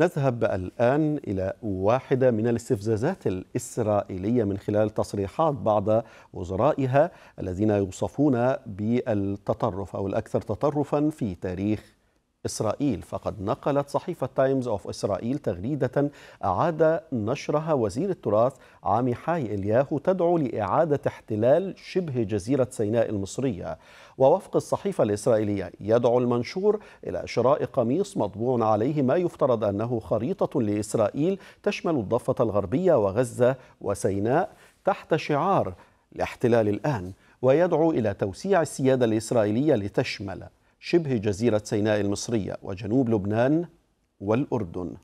نذهب الآن إلى واحدة من الاستفزازات الإسرائيلية من خلال تصريحات بعض وزرائها الذين يوصفون بالتطرف أو الأكثر تطرفا في تاريخ إسرائيل فقد نقلت صحيفة تايمز أوف إسرائيل تغريدة أعاد نشرها وزير التراث حاي إلياهو تدعو لإعادة احتلال شبه جزيرة سيناء المصرية ووفق الصحيفة الإسرائيلية يدعو المنشور إلى شراء قميص مطبوع عليه ما يفترض أنه خريطة لإسرائيل تشمل الضفة الغربية وغزة وسيناء تحت شعار الاحتلال الآن ويدعو إلى توسيع السيادة الإسرائيلية لتشمل شبه جزيرة سيناء المصرية وجنوب لبنان والأردن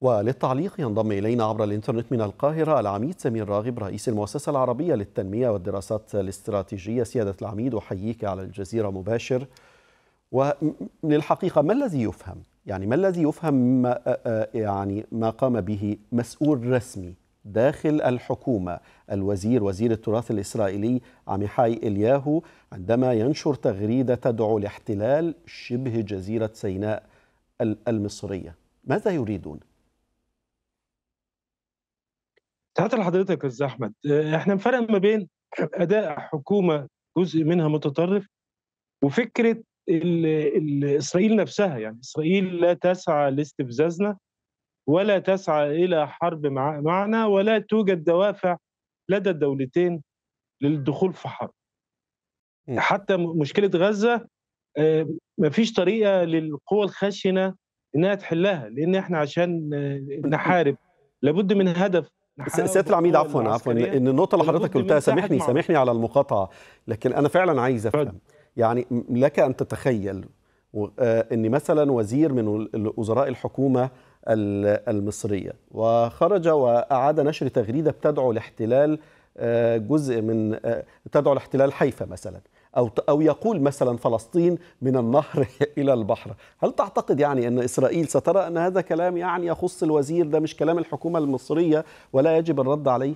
وللتعليق ينضم إلينا عبر الإنترنت من القاهرة العميد سمير راغب رئيس المؤسسة العربية للتنمية والدراسات الاستراتيجية سيادة العميد أحييك على الجزيرة مباشر وللحقيقة ما الذي يفهم؟ يعني ما الذي يفهم ما يعني ما قام به مسؤول رسمي داخل الحكومة الوزير وزير التراث الإسرائيلي عميحاي إلياهو عندما ينشر تغريدة تدعو لاحتلال شبه جزيرة سيناء المصرية ماذا يريدون؟ تعال لحضرتك يا استاذ احمد احنا نفرق ما بين اداء حكومه جزء منها متطرف وفكره الـ الـ اسرائيل نفسها يعني اسرائيل لا تسعى لاستفزازنا ولا تسعى إلى حرب معنا ولا توجد دوافع لدى الدولتين للدخول في حرب حتى مشكلة غزة آه، مفيش طريقة للقوى الخشنة إنها تحلها لأن إحنا عشان آه، نحارب لابد من هدف سياده العميد عفوا عفوا ان النقطه اللي حضرتك قلتها سامحني سامحني على المقاطعه لكن انا فعلا عايز افهم يعني لك ان تتخيل آه، ان مثلا وزير من وزراء الحكومه المصرية وخرج وأعاد نشر تغريدة بتدعو لاحتلال آه، جزء من آه، تدعو لاحتلال حيفا مثلا أو أو يقول مثلا فلسطين من النهر إلى البحر هل تعتقد يعني أن إسرائيل سترى أن هذا كلام يعني يخص الوزير ده مش كلام الحكومة المصرية ولا يجب الرد عليه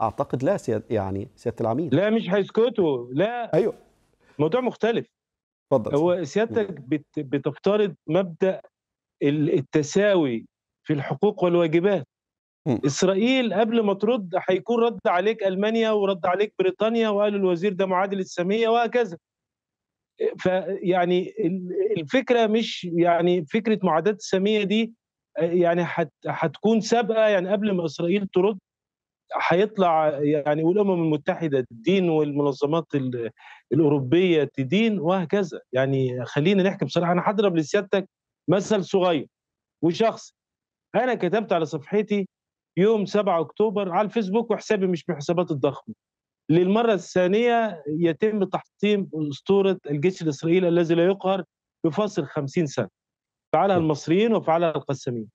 أعتقد لا سياد يعني سيادة العميد لا مش هيسكتوا لا أيوه موضوع مختلف اتفضل هو سيادتك بتفترض مبدأ التساوي في الحقوق والواجبات اسرائيل قبل ما ترد هيكون رد عليك المانيا ورد عليك بريطانيا وقالوا الوزير ده معادل الساميه وهكذا فيعني الفكره مش يعني فكره معاداه الساميه دي يعني هتكون سابقه يعني قبل ما اسرائيل ترد هيطلع يعني والامم المتحده تدين والمنظمات الاوروبيه تدين وهكذا يعني خلينا نحكي بصراحه انا هضرب لسيادتك مثل صغير وشخص انا كتبت على صفحتي يوم 7 اكتوبر على الفيسبوك وحسابي مش من الحسابات الضخمه للمره الثانيه يتم تحطيم اسطوره الجيش الاسرائيلي الذي لا يقهر بفاصل 50 سنه فعلها المصريين وفعلها القسامين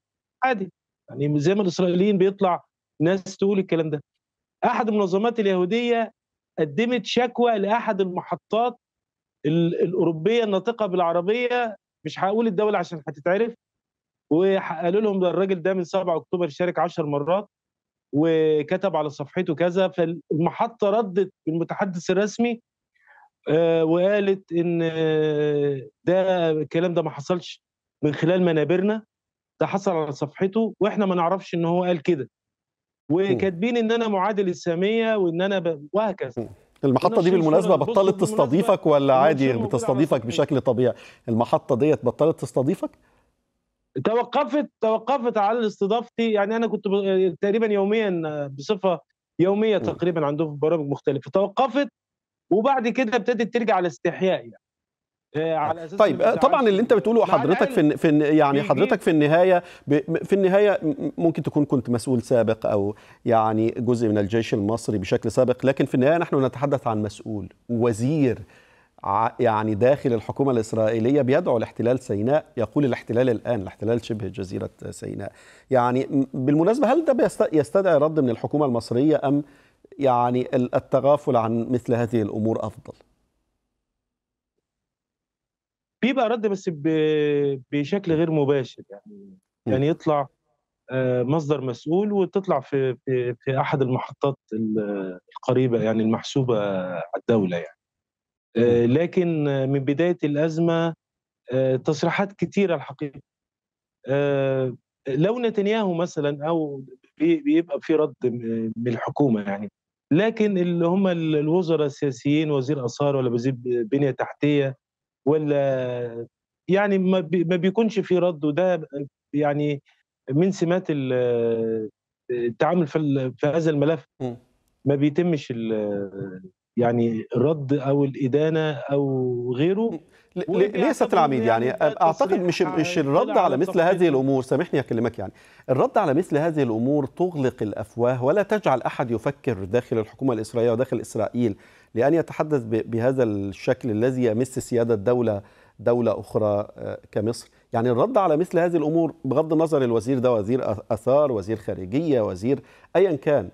عادي يعني زي ما الاسرائيليين بيطلع ناس تقول الكلام ده احد المنظمات اليهوديه قدمت شكوى لاحد المحطات الاوروبيه الناطقه بالعربيه مش هقول الدوله عشان هتتعرف وقالوا لهم ده الراجل ده من 7 اكتوبر شارك 10 مرات وكتب على صفحته كذا فالمحطه ردت بالمتحدث الرسمي آه، وقالت ان آه، ده الكلام ده ما حصلش من خلال منابرنا ده حصل على صفحته واحنا ما نعرفش ان هو قال كده وكاتبين ان انا معادل الساميه وان انا ب... وهكذا المحطه دي بالمناسبه بطلت تستضيفك ولا عادي بتستضيفك بشكل طبيعي المحطه ديت بطلت تستضيفك توقفت توقفت عن استضافتي يعني انا كنت تقريبا يوميا بصفه يوميه تقريبا عندهم برامج مختلفه توقفت وبعد كده ابتدت ترجع على استحياء يعني آه، على اساس طيب آه، طبعا اللي انت بتقوله حضرتك في في يعني حضرتك في النهايه في النهايه ممكن تكون كنت مسؤول سابق او يعني جزء من الجيش المصري بشكل سابق لكن في النهايه نحن نتحدث عن مسؤول وزير يعني داخل الحكومة الإسرائيلية بيدعو لاحتلال سيناء يقول الاحتلال الآن الاحتلال شبه جزيرة سيناء يعني بالمناسبة هل ده يستدعي رد من الحكومة المصرية أم يعني التغافل عن مثل هذه الأمور أفضل؟ بيبقى رد بس بشكل غير مباشر يعني يعني يطلع آه، مصدر مسؤول وتطلع في في, في احد المحطات القريبه يعني المحسوبه على الدوله يعني آه، لكن من بدايه الازمه آه، تصريحات كثيره الحقيقه لو نتنياهو مثلا او بيبقى في رد من الحكومه يعني لكن اللي هم الوزراء السياسيين وزير اثار ولا وزير بنيه تحتيه ولا يعني ما, بي ما بيكونش في رد وده يعني من سمات التعامل في, في هذا الملف ما بيتمش يعني الرد او الادانه او غيره ليه سياده العميد يعني اعتقد مش مش الرد على مثل هذه الامور سامحني اكلمك يعني الرد على مثل هذه الامور تغلق الافواه ولا تجعل احد يفكر داخل الحكومه الاسرائيليه وداخل اسرائيل لأن يتحدث بهذا الشكل الذي يمس سيادة دولة دولة أخرى آه، كمصر يعني الرد على مثل هذه الأمور بغض النظر الوزير ده وزير أثار وزير خارجية وزير أيا كان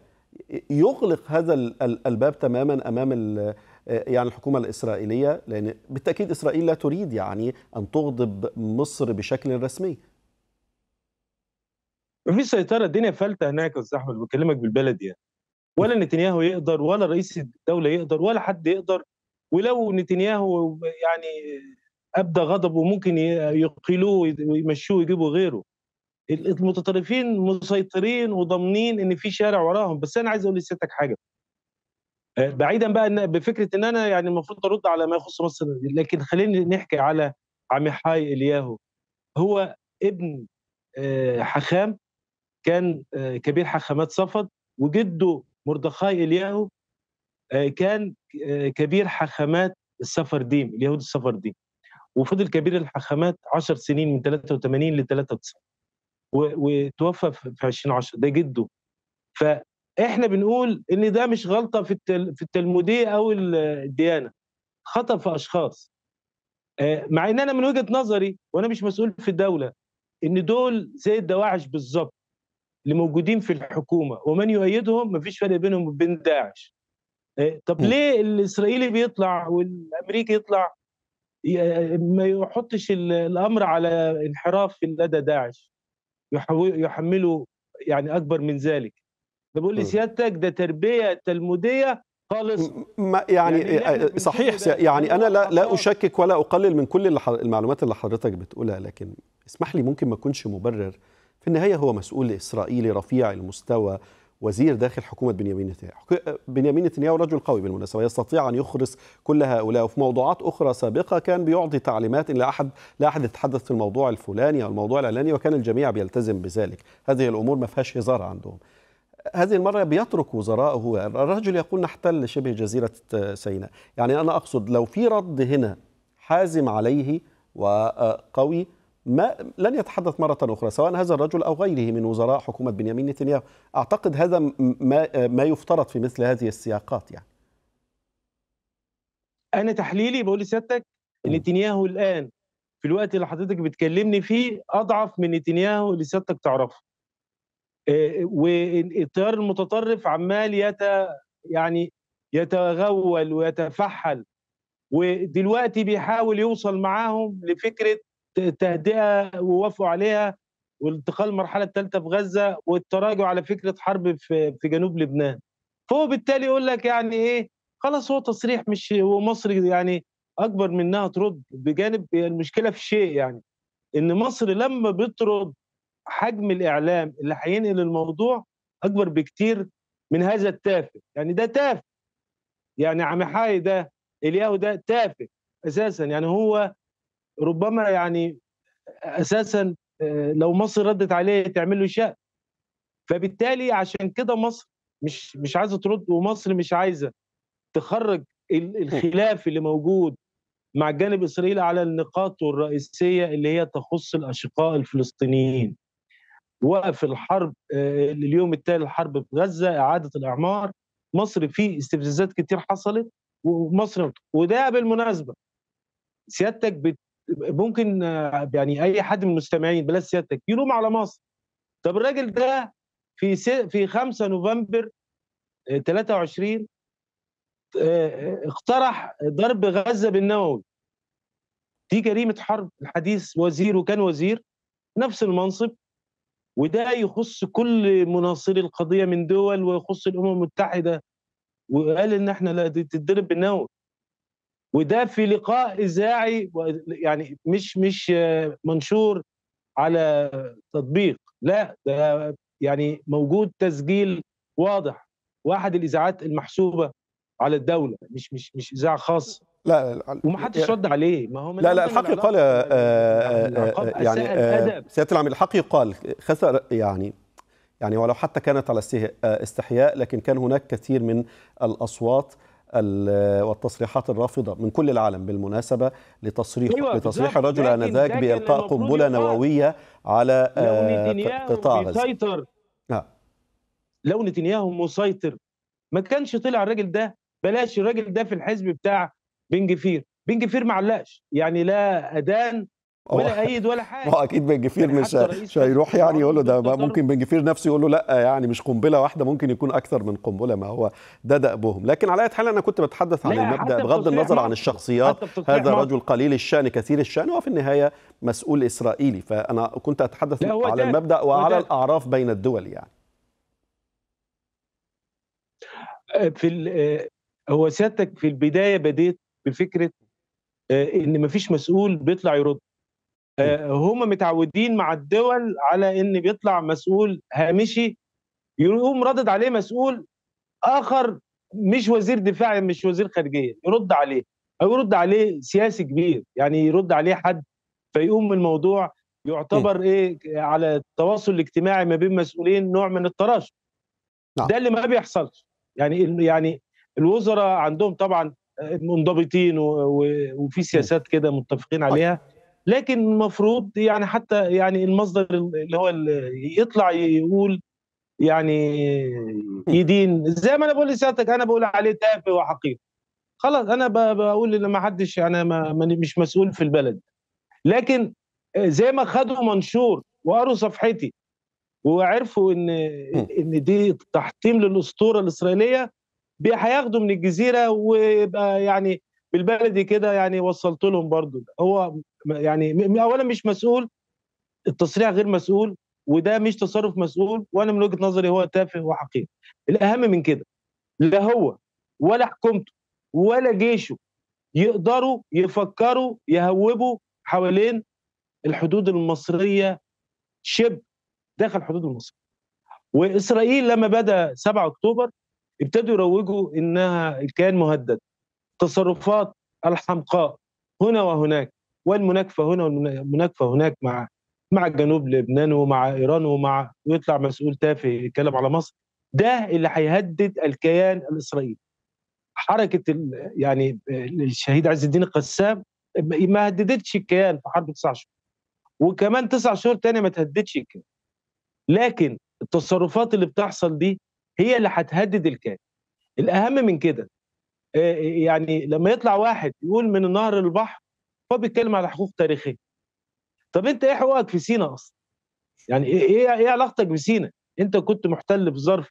يغلق هذا الباب تماما أمام آه، يعني الحكومة الإسرائيلية لأن بالتأكيد إسرائيل لا تريد يعني أن تغضب مصر بشكل رسمي مفيش سيطرة الدنيا فلتة هناك يا أستاذ أحمد بكلمك بالبلدي يعني ولا نتنياهو يقدر ولا رئيس الدوله يقدر ولا حد يقدر ولو نتنياهو يعني ابدى غضبه ممكن يقيلوه ويمشوه ويجيبوا غيره المتطرفين مسيطرين وضامنين ان في شارع وراهم بس انا عايز اقول لسيادتك حاجه آه، بعيدا بقى إن بفكره ان انا يعني المفروض ارد على ما يخص مصر لكن خلينا نحكي على عميحاي الياهو هو ابن آه، حخام كان آه، كبير حخامات صفد وجده مردخاي الياهو آه، كان آه، كبير حاخامات ديم اليهود السفر ديم وفضل كبير الحاخامات 10 سنين من 83 ل 93 وتوفى في 2010 ده جده فاحنا بنقول ان ده مش غلطه في في التلموديه او الديانه خطا في اشخاص آه، مع ان انا من وجهه نظري وانا مش مسؤول في الدوله ان دول زي الدواعش بالظبط اللي موجودين في الحكومه ومن يؤيدهم ما فيش فرق بينهم وبين داعش إيه، طب ليه الاسرائيلي بيطلع والامريكي يطلع ما يحطش الامر على انحراف لدى داعش يحمله يعني اكبر من ذلك ده بقول لسيادتك ده تربيه تلموديه خالص ما يعني, يعني آه، صحيح يعني انا لا آه، لا آه. اشكك ولا اقلل من كل المعلومات اللي حضرتك بتقولها لكن اسمح لي ممكن ما اكونش مبرر في النهاية هو مسؤول إسرائيلي رفيع المستوى وزير داخل حكومة بنيامين نتنياهو بنيامين نتنياهو رجل قوي بالمناسبة يستطيع أن يخرس كل هؤلاء وفي موضوعات أخرى سابقة كان بيعطي تعليمات إن لا أحد لا أحد يتحدث في الموضوع الفلاني أو الموضوع العلاني وكان الجميع بيلتزم بذلك هذه الأمور ما فيهاش هزار عندهم هذه المرة بيترك وزراءه الرجل يقول نحتل شبه جزيرة سيناء يعني أنا أقصد لو في رد هنا حازم عليه وقوي ما لن يتحدث مرة أخرى سواء هذا الرجل أو غيره من وزراء حكومة بنيامين نتنياهو أعتقد هذا ما, ما يفترض في مثل هذه السياقات يعني أنا تحليلي بقول لسيادتك نتنياهو الآن في الوقت اللي حضرتك بتكلمني فيه أضعف من نتنياهو اللي سيادتك تعرفه آه، والتيار المتطرف عمال يت يعني يتغول ويتفحل ودلوقتي بيحاول يوصل معاهم لفكره تهدئه ووافقوا عليها وانتقال المرحله الثالثه في غزه والتراجع على فكره حرب في في جنوب لبنان فهو بالتالي يقول لك يعني ايه خلاص هو تصريح مش ومصر يعني اكبر منها ترد بجانب المشكله في شيء يعني ان مصر لما بترد حجم الاعلام اللي هينقل الموضوع اكبر بكتير من هذا التافه يعني ده تافه يعني عم حاي ده الياهو ده تافه اساسا يعني هو ربما يعني اساسا آه، لو مصر ردت عليه تعمل له شيء فبالتالي عشان كده مصر مش مش عايزه ترد ومصر مش عايزه تخرج الخلاف اللي موجود مع جانب اسرائيل على النقاط الرئيسيه اللي هي تخص الاشقاء الفلسطينيين وقف الحرب آه، اليوم التالي الحرب في غزه اعاده الاعمار مصر في استفزازات كتير حصلت ومصر وده بالمناسبه سيادتك بت ممكن يعني اي حد من المستمعين بلا سيادتك يلوم على مصر طب الراجل ده في في 5 نوفمبر 23 آه، آه، آه، اقترح ضرب غزه بالنووي دي جريمه حرب الحديث وزير وكان وزير نفس المنصب وده يخص كل مناصري القضيه من دول ويخص الامم المتحده وقال ان احنا لا تتضرب بالنووي وده في لقاء اذاعي يعني مش مش منشور على تطبيق لا ده يعني موجود تسجيل واضح واحد الاذاعات المحسوبه على الدوله مش مش مش اذاعه خاصه لا لا ومحدش يعني رد عليه ما هو من لا لا الحق يقال يعني, آه، آه، يعني، آه، سياده العميد الحق يقال خسر يعني يعني ولو حتى كانت على استحياء لكن كان هناك كثير من الاصوات والتصريحات الرافضة من كل العالم بالمناسبة لتصريح أيوة لتصريح الرجل آنذاك بإلقاء قنبلة نووية على آه، قطاع غزة آه. لو نتنياهو مسيطر ما كانش طلع الراجل ده بلاش الراجل ده في الحزب بتاع بن جفير بن جفير ما علقش يعني لا أدان ولا ايد ولا حاجه ما اكيد بن جفير يعني مش مش هيروح يعني يقول له ده ممكن بن جفير نفسه يقول له لا يعني مش قنبله واحده ممكن يكون اكثر من قنبله ما هو ده دأبهم لكن على اية حال انا كنت بتحدث عن المبدا بغض النظر عن الشخصيات هذا رجل قليل الشان كثير الشان وفي النهايه مسؤول اسرائيلي فانا كنت اتحدث على المبدا وعلى الاعراف بين الدول يعني في آه، هو سيادتك في البدايه بديت بفكره آه، ان مفيش مسؤول بيطلع يرد آه، هم متعودين مع الدول على ان بيطلع مسؤول هامشي يقوم ردد عليه مسؤول اخر مش وزير دفاع مش وزير خارجيه يرد عليه او يرد عليه سياسي كبير يعني يرد عليه حد فيقوم الموضوع يعتبر ايه على التواصل الاجتماعي ما بين مسؤولين نوع من التراشق نعم. ده اللي ما بيحصلش يعني يعني الوزراء عندهم طبعا آه، منضبطين وفي سياسات كده متفقين طيب. عليها لكن المفروض يعني حتى يعني المصدر اللي هو اللي يطلع يقول يعني يدين زي ما انا بقول لسيادتك انا بقول عليه تافه وحقير خلاص انا بقول ان ما حدش انا يعني مش مسؤول في البلد لكن زي ما خدوا منشور وقروا صفحتي وعرفوا ان ان دي تحطيم للاسطوره الاسرائيليه هياخدوا من الجزيره ويبقى يعني بالبلدي كده يعني وصلت لهم برضو هو يعني اولا مش مسؤول التصريح غير مسؤول وده مش تصرف مسؤول وانا من وجهه نظري هو تافه وحقير الاهم من كده لا هو ولا حكومته ولا جيشه يقدروا يفكروا يهوبوا حوالين الحدود المصريه شبه داخل الحدود المصريه واسرائيل لما بدا 7 اكتوبر ابتدوا يروجوا انها كان مهدد تصرفات الحمقاء هنا وهناك والمناكفه هنا والمناكفه هناك مع مع جنوب لبنان ومع ايران ومع ويطلع مسؤول تافه يتكلم على مصر ده اللي هيهدد الكيان الاسرائيلي حركه يعني الشهيد عز الدين القسام ما هددتش الكيان في حرب تسع شهور وكمان تسع شهور تانية ما تهددش الكيان لكن التصرفات اللي بتحصل دي هي اللي هتهدد الكيان الاهم من كده آه، آه، يعني لما يطلع واحد يقول من النهر للبحر هو بيتكلم على حقوق تاريخيه طب انت ايه حقوقك في سينا اصلا يعني ايه ايه, إيه علاقتك بسينا انت كنت محتل في ظرف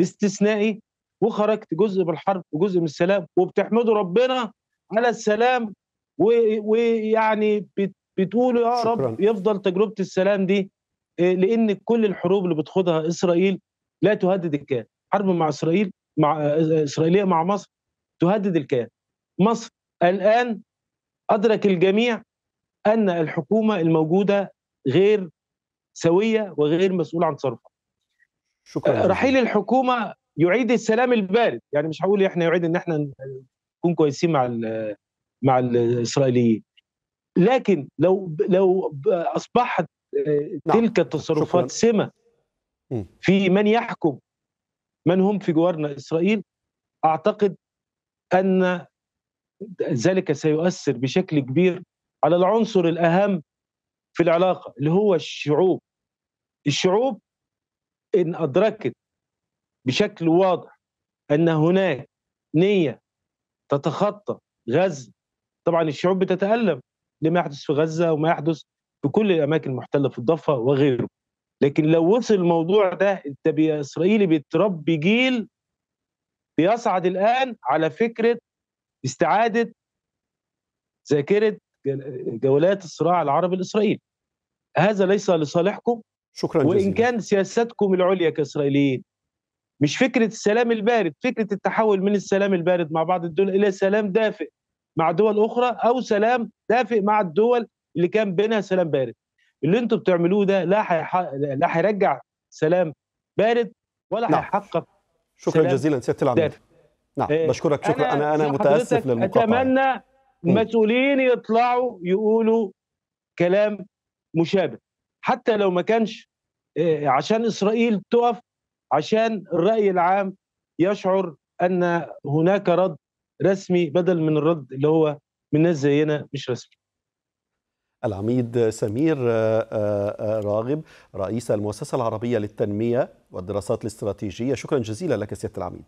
استثنائي وخرجت جزء من الحرب وجزء من السلام وبتحمدوا ربنا على السلام ويعني بتقولوا يا رب شكرا. يفضل تجربه السلام دي آه، لان كل الحروب اللي بتخوضها اسرائيل لا تهدد الكيان حرب مع اسرائيل مع اسرائيليه مع مصر تهدد الكيان مصر الآن أدرك الجميع أن الحكومة الموجودة غير سوية وغير مسؤولة عن تصرفها شكرا آه، رحيل الحكومة يعيد السلام البارد يعني مش هقول احنا يعيد ان احنا نكون كويسين مع مع الاسرائيليين لكن لو لو اصبحت آه، نعم. تلك التصرفات سمه في من يحكم من هم في جوارنا اسرائيل اعتقد ان ذلك سيؤثر بشكل كبير على العنصر الاهم في العلاقه اللي هو الشعوب الشعوب ان ادركت بشكل واضح ان هناك نيه تتخطى غزه طبعا الشعوب بتتالم لما يحدث في غزه وما يحدث في كل الاماكن المحتله في الضفه وغيره لكن لو وصل الموضوع ده انت اسرائيلي بتربي جيل بيصعد الآن على فكرة استعادة ذاكرة جولات الصراع العربي الإسرائيلي هذا ليس لصالحكم شكرا جزيلا وإن كان سياستكم العليا كإسرائيليين مش فكرة السلام البارد فكرة التحول من السلام البارد مع بعض الدول إلى سلام دافئ مع دول أخرى أو سلام دافئ مع الدول اللي كان بينها سلام بارد اللي انتم بتعملوه ده لا حيح... لا هيرجع سلام بارد ولا هيحقق نعم. شكرا جزيلا سياده العميد نعم إيه. بشكرك شكرا انا انا متاسف للمقاطعه اتمنى المسؤولين يطلعوا يقولوا كلام مشابه حتى لو ما كانش إيه، عشان اسرائيل تقف عشان الراي العام يشعر ان هناك رد رسمي بدل من الرد اللي هو من ناس زينا مش رسمي العميد سمير آه، آه، آه، راغب رئيس المؤسسة العربية للتنمية والدراسات الاستراتيجية شكرا جزيلا لك سيادة العميد